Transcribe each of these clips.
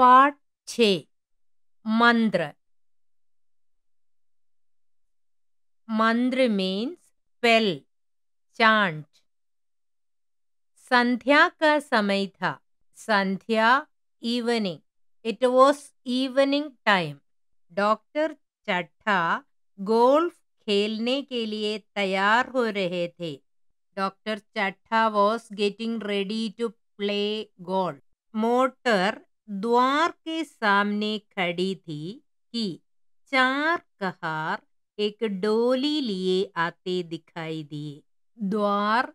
पाठ छ मंत्र मंत्र मीन्स पेल चांट संध्या का समय था संध्या evening it was evening time doctor Chattha golf खेलने के लिए तैयार हो रहे थे doctor Chattha was getting ready to play golf motor द्वार के सामने खड़ी थी कि चार कहार एक डोली लिए आते दिखाई दिए द्वार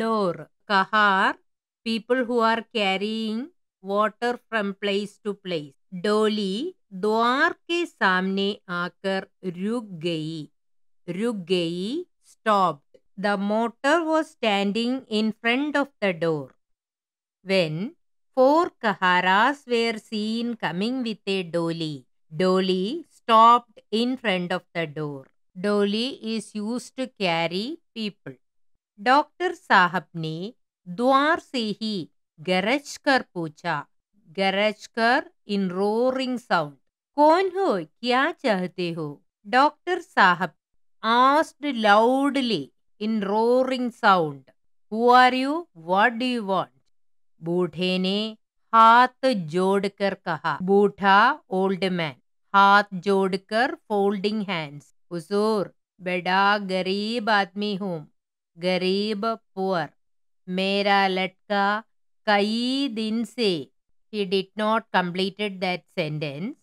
डोर कहार people who are carrying water from place to place डोली द्वार के सामने आकर रुक गई रुक गई stop the motor was standing in front of the door when Four Kaharas were seen coming with a dolly. Dolly stopped in front of the door. Dolly is used to carry people. Dr. Sahab ne Dwar Sehi Garajkar Pucha. Garajkar in roaring sound. Kon ho kya chahte ho? Dr. Sahab asked loudly in roaring sound. Who are you? What do you want? बूढ़े ने हाथ जोड़कर कहा बूढ़ा old man हाथ जोड़कर folding hands हुजूर बेड़ा गरीब आदमी हूँ गरीब पुअर मेरा लटका कई दिन से ही did not completed that sentence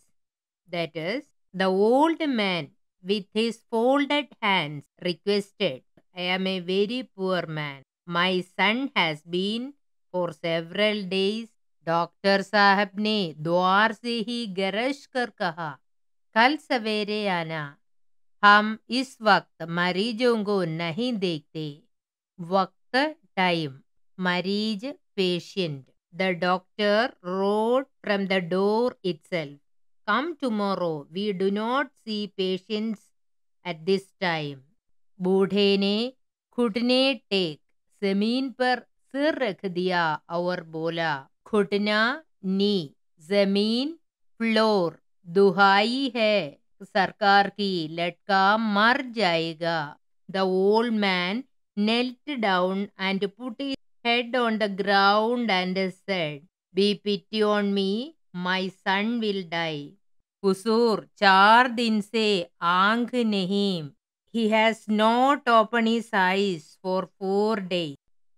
that is the old man with his folded hands requested I am a very poor man my son has been for several days doctor साहब ने द्वार से ही गरज कर कहा कल सवेरे आना हम इस वक्त मरीजों को नहीं देखते वक्त टाइम मरीज patient the doctor rode from the door it's come tomorrow we do not see patients at this time बूढ़े ने खुडने टेक जमीन पर सिर रख दिया और बोला घुटना नी जमीन फ्लोर दुहाई है सरकार की लटका मर जाएगा the old man knelt down and put his head on the ground and said be pity on me my son will die कुसूर चार दिन से आंख नहीं he has not open his eyes for four days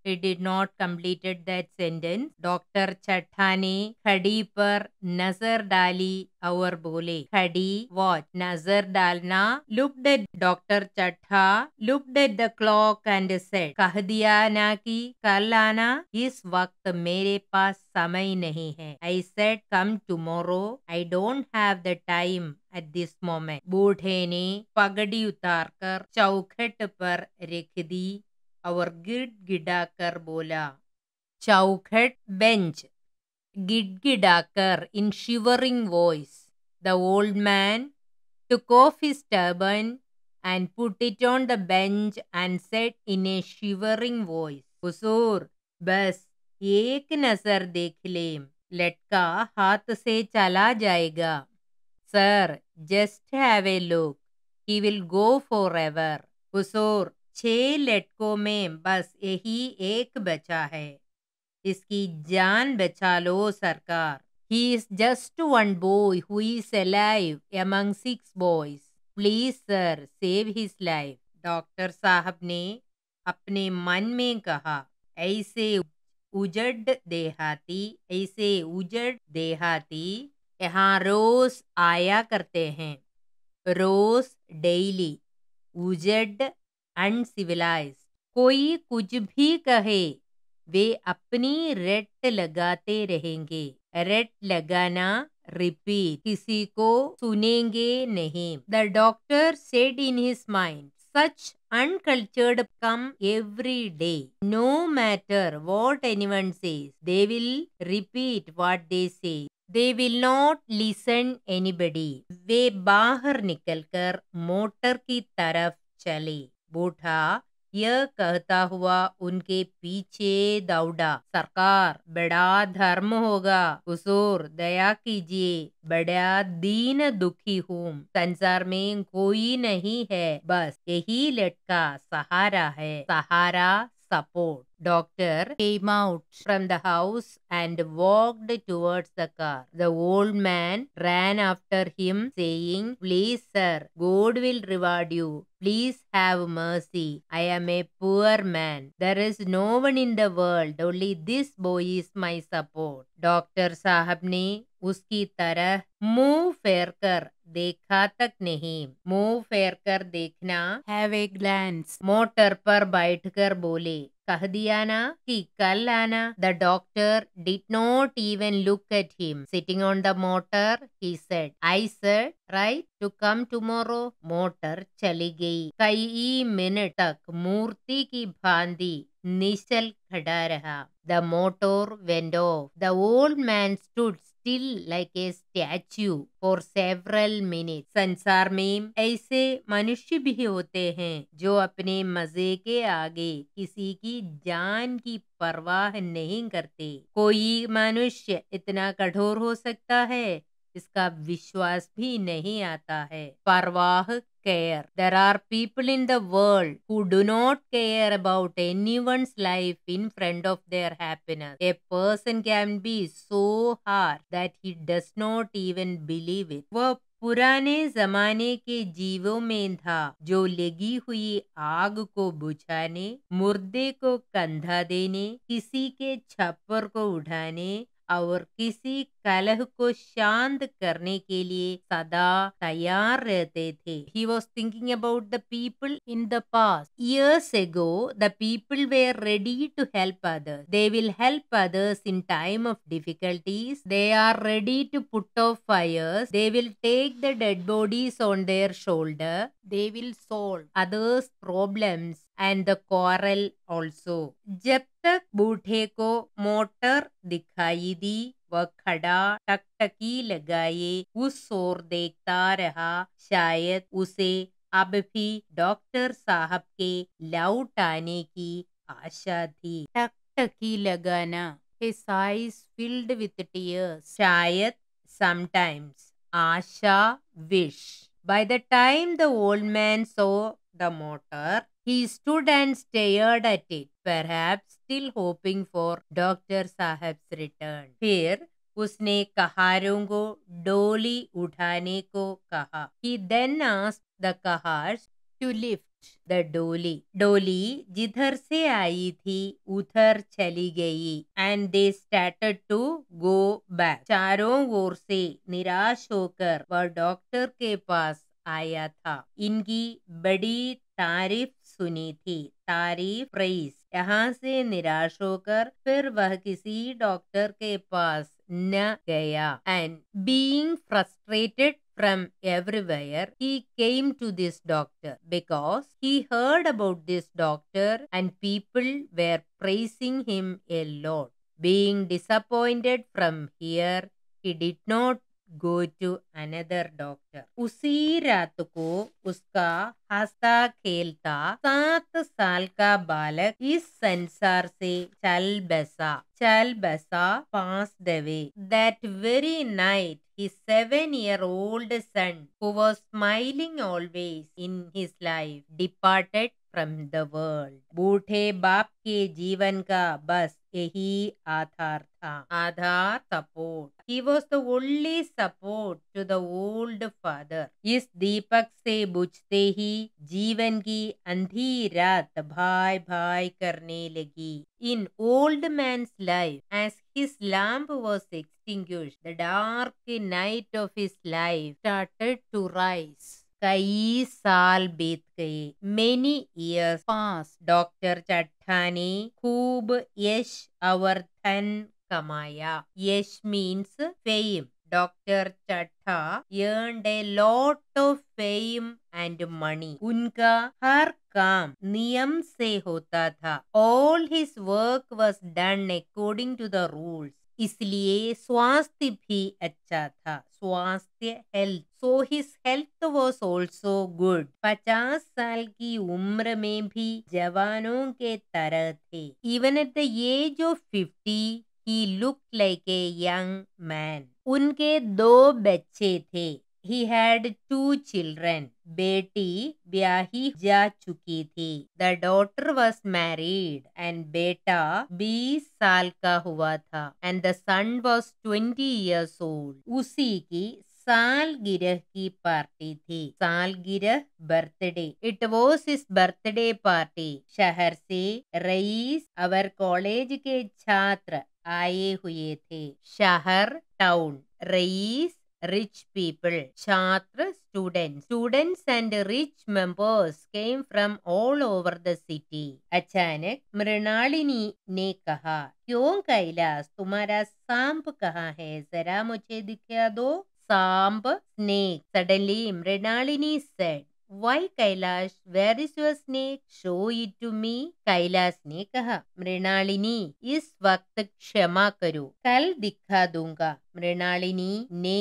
He did not completed that sentence. Dr. Chattane, khadi पर नजर डाली और बोले खड़ी वॉच नजर डालना looked at doctor Chattha looked at the clock and said कह दिया ना कि कल आना इस वक्त मेरे पास समय नहीं है I said come tomorrow I don't have the time at this moment बूढ़े ने पगड़ी उतार कर चौखट पर रख दी और गिड गिड़गिड़ाकर बोला चौखट बेंच गिड गिड़गिड़ाकर in shivering voice the old man took off his turban and put it on the bench and said in a shivering voice हुसूर बस एक नजर देख ले लटका हाथ से चला जाएगा sir just have a look he will go forever हुसूर छह लटकों में बस यही एक बचा है इसकी जान बचा लो सरकार he is just one boy who is live among six boys please sir save his life doctor साहब ने अपने मन में कहा ऐसे उजड़ देहाती ऐसे उजड़ देहाती यहाँ रोज आया करते हैं रोज डेली उजड़ अनसिविलाइज कोई कुछ भी कहे वे अपनी रेट लगाते रहेंगे रेट लगाना रिपीट किसी को सुनेंगे नहीं the doctor said in his mind such uncultured come every day no matter what anyone says they will repeat what they say they will not listen anybody वे बाहर निकल कर motor की तरफ चले बूढ़ा यह कहता हुआ उनके पीछे दौड़ा सरकार बड़ा धर्म होगा कुसूर दया कीजिए बड़ा दीन दुखी हूँ संसार में कोई नहीं है बस यही लटका सहारा है सहारा support. Doctor came out from the house and walked towards the car. The old man ran after him saying, Please sir, God will reward you. Please have mercy. I am a poor man. There is no one in the world. Only this boy is my support. doctor साहब ने उसकी तरह मुंह देखा तक नहीं मुंह फेर कर देखना हैव ए ग्लैंस मोटर पर बैठकर बोले कह दिया ना कि कल आना the doctor did not even look at him sitting on the motor he said I said right to come tomorrow motor चली गई कई मिनट तक मूर्ति की भांति निश्चल खड़ा रहा The motor went off. The old man stood still like a statue for several minutes. संसार में ऐसे मनुष्य भी होते हैं जो अपने मजे के आगे किसी की जान की परवाह नहीं करते कोई मनुष्य इतना कठोर हो सकता है इसका विश्वास भी नहीं आता है परवाह care there are people in the world who do not care about anyone life in front of their happiness a person can be so hard that he does not even believe it वह पुराने जमाने के जीवों में था जो लगी हुई आग को बुझाने मुर्दे को कंधा देने किसी के छप्पर को उठाने और किसी कलह को शांत करने के लिए सदा तैयार रहते थे he was thinking about the people in the past years ago the people were ready to help others they will help others in time of difficulties they are ready to put off fires they will take the dead bodies on their shoulder they will solve others problems and the quarrel also. Jep तक बूढ़े को motor दिखाई दी वह खड़ा टकटकी लगाए उस ओर देखता रहा शायद उसे अब भी डॉक्टर साहब के लौट आने की आशा थी टकटकी लगाना his eyes filled with tears shayad sometimes asha wish by the time the old man saw the motor He stood and stared at it, perhaps still hoping for Dr. Saheb's return. Here, उसने कहारों को डोली उठाने को कहा he then ask the kahars to lift the doli डोली जिधर से आई थी उधर चली गई and they started to go back चारों ओर से निराश होकर वह डॉक्टर के पास आया था इनकी बड़ी तारीफ सुनी थी तारीफ रईस यहाँ से निराश होकर फिर वह किसी डॉक्टर के पास न गया and being frustrated from everywhere he came to this doctor because he heard about this doctor and people were praising him a lot being disappointed from here he did not go to another doctor उसी रात को उसका हंसता खेलता सात साल का बालक इस संसार से चल बसा चल बसा passed away that very night his seven year old son, who was smiling always in his life, departed from the world बूढ़े बाप के जीवन का बस यही आधार था आधार support he was the only support to the old father इस दीपक से बुझते ही जीवन की अंधी रात भाई भाई करने लगी in old man's life as his lamp was extinguished the dark night of his life started to कई साल बीत गए मेनी इयर्स पास डॉक्टर चट्टानी खूब यश और धन कमाया yash means fame doctor Chatta earned a lot of fame and money उनका हर काम नियम से होता था all his work was done according to the rules इसलिए स्वास्थ्य भी अच्छा था स्वास्थ्य health so his health was also good पचास साल की उम्र में भी जवानों के तरह थे even at the age of fifty he look like a young man उनके दो बच्चे थे ही हैड टू चिल्ड्रेन बेटी ब्याही जा चुकी थी the daughter was married and बेटा बीस साल का हुआ था and the son was twenty years old उसी की साल गिरह की पार्टी थी सालगिरह birthday it was his birthday party शहर से रईस अवर कॉलेज के छात्र आए हुए थे शहर टाउन रईस रिच पीपल छात्र students. Students and rich members came from all over the city. अचानक मृणालिनी ने कहा क्यों कैलाश तुम्हारा सांप कहाँ है जरा मुझे दिखा दो सांप snake suddenly Mrinalini said Why Kailash? Where is your snake? Show it to me. Kailash ने कहा मृणालिनी इस वक्त क्षमा करो कल दिखा दूंगा मृणालिनी ने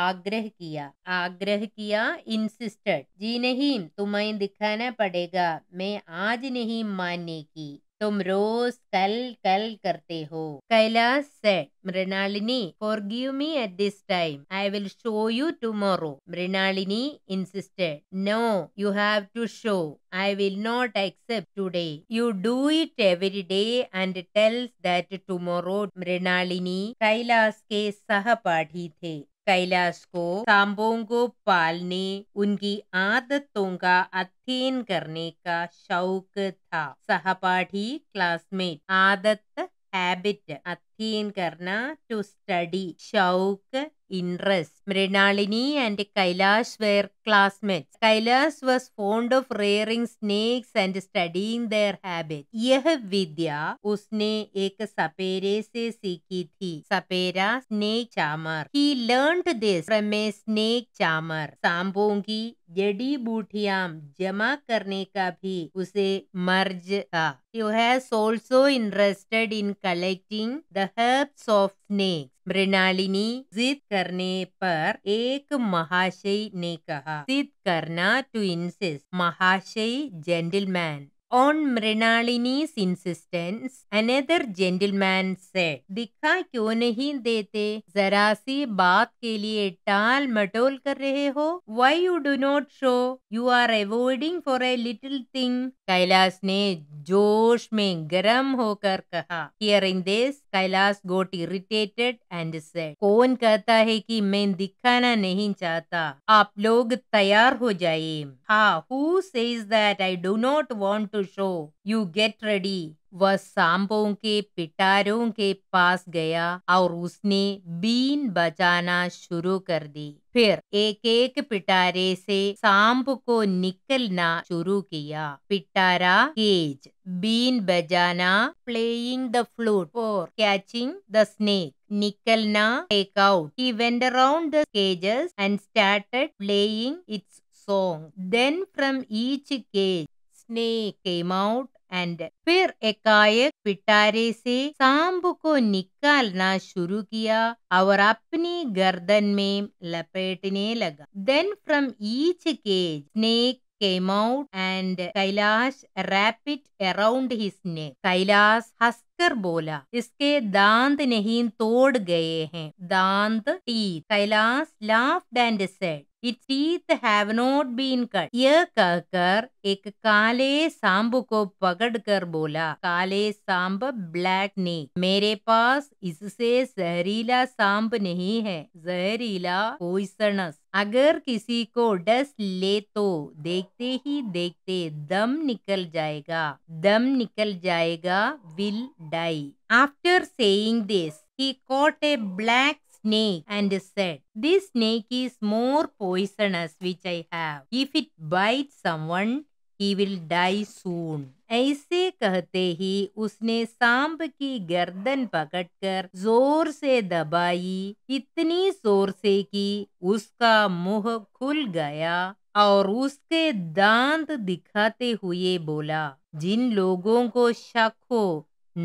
आग्रह किया आग्रह किया इंसिस्टेड जी नहीं तुम्हें दिखाना पड़ेगा मैं आज नहीं मानने की तुम रोज कल कल करते हो Kailash said Mrinalini forgive me at this time I will show you tomorrow Mrinalini insisted no you have to show I will not accept today. You do it every day and tells that tomorrow. Mrinalini Kailash के सहपाठी थे कैलाश को सांबोंगो पालने उनकी आदतों का अध्ययन करने का शौक था सहपाठी क्लासमेट आदत हैबिट अध्ययन करना टू स्टडी शौक interest. Mrinalini and Kailash were classmates. Kailash was fond of rearing snakes and studying their habits. यह विद्या उसने एक सपेरे से सीखी थी सपेरा snake charmer He learned this from a snake charmer सांबोंगी जड़ी बूटियां जमा करने का भी उसे मर्ज था you has also interested in collecting the herbs of snakes. Mrinalini जिद करने पर एक महाशय ने कहा जिद करना टू इंसिस महाशय gentleman On Mrinalini's insistence, another gentleman said, दिखा क्यों नहीं देते जरा सी बात के लिए टाल मटोल कर रहे हो Why you do not show? You are avoiding for a little thing. Kailash ने जोश में गर्म होकर कहा Hearing this, Kailash got irritated and said, कौन कहता है कि मैं दिखाना नहीं चाहता आप लोग तैयार हो जाइए हाँ who says that I do not want to show you get ready वह सांपों के पिटारों के पास गया और उसने बीन बजाना शुरू कर दी फिर एक एक पिटारे से सांप को निकलना शुरू किया पिटारा केज बीन बजाना प्लेइंग द फ्लूट और कैचिंग द स्नेक निकलना take out he went around the cages and started playing its song then from each cage snake came out and फिर एकाएक पिटारे से सांब को निकालना शुरू किया और अपनी गर्दन में लपेटने लगा then from each cage snake came out and Kailash wrapped around he his Kailash Kailash बोला इसके दांत नहीं तोड़ गए हैं दांत teeth Kailash laughed and said कि teeth have not been cut यह कहकर एक काले सांब को पकड़कर बोला काले सांब ब्लैक ने मेरे पास इससे जहरीला सांब नहीं है जहरीला पॉइसनस अगर किसी को डस ले तो देखते ही देखते दम निकल जाएगा दम निकल जाएगा will die after saying this he caught a black snake and said, This snake is more poisonous which I have. If it bites someone, he will die soon. ऐसे कहते ही उसने सांप की गर्दन पकड़कर जोर से दबाई इतनी जोर से कि उसका मुंह खुल गया और उसके दांत दिखाते हुए बोला जिन लोगों को शक हो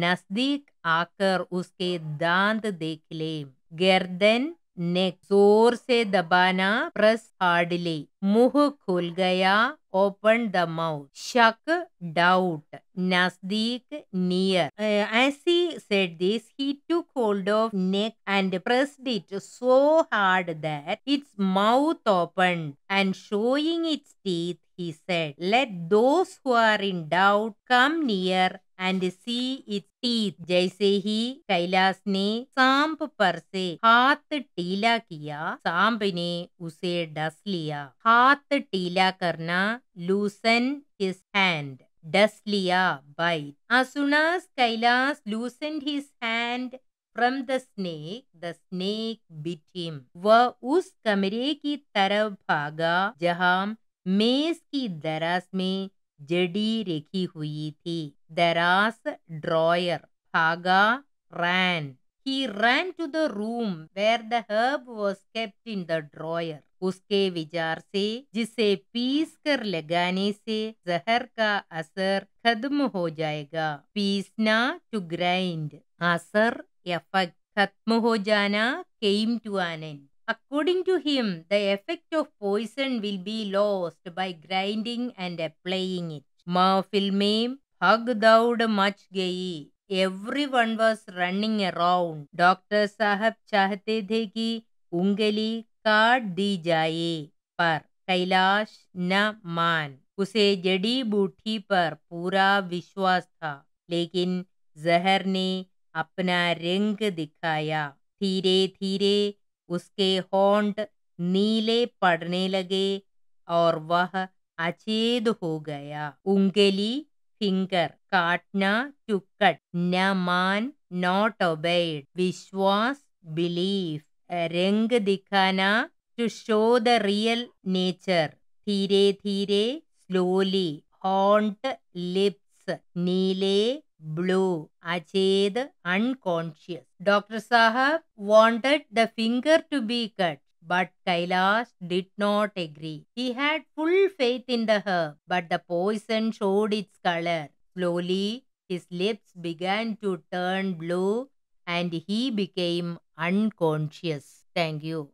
नजदीक आकर उसके दांत देख ले गर्दन नेक जोर से दबाना प्रेस हार्डली मुह खुल गया ओपन द माउथ शक डाउट नजदीक नियर ऐसी said this he took hold of neck and pressed it so hard that its mouth open and showing its teeth he said let those who are in doubt come near and see its teeth जैसे ही कैलाश ने सांप पर से हाथ टीला किया सांप ने उसे डस लिया हाथ हाथ टीला करना लूसन हिज हैंड डस लिया bite as soon as kailas loosened his hand from the snake the snake bit वह उस कमरे की तरफ भागा जहां मेज की दराज में जड़ी रखी हुई थी दराज ड्रॉयर भागा रैन He ran to the room where the herb was kept in the drawer. उसके विचार से जिसे पीस कर लगाने से जहर का असर खत्म हो जाएगा पीसना टू ग्राइंड असर एफेक्ट खत्म हो जाना came to an end According to him, the effect of poison will be lost by grinding and applying it. माँ फिल्में भग दौड़ मच गई everyone was running around doctor साहब चाहते थे कि उंगली काट दी जाए पर कैलाश न मान उसे जड़ी बूटी पर पूरा विश्वास था लेकिन जहर ने अपना रंग दिखाया धीरे धीरे उसके होंठ नीले पड़ने लगे और वह अचेद हो गया उंगली finger. Katna to cut. Naman not obeyed. Vishwas belief. Rang dikhana to show the real nature. dheere dheere slowly. Haunt lips. neele blue. ajed unconscious. Dr. Sahab wanted the finger to be cut. But Kailash did not agree. He had full faith in the herb, but the poison showed its color. Slowly, his lips began to turn blue and he became unconscious. Thank you.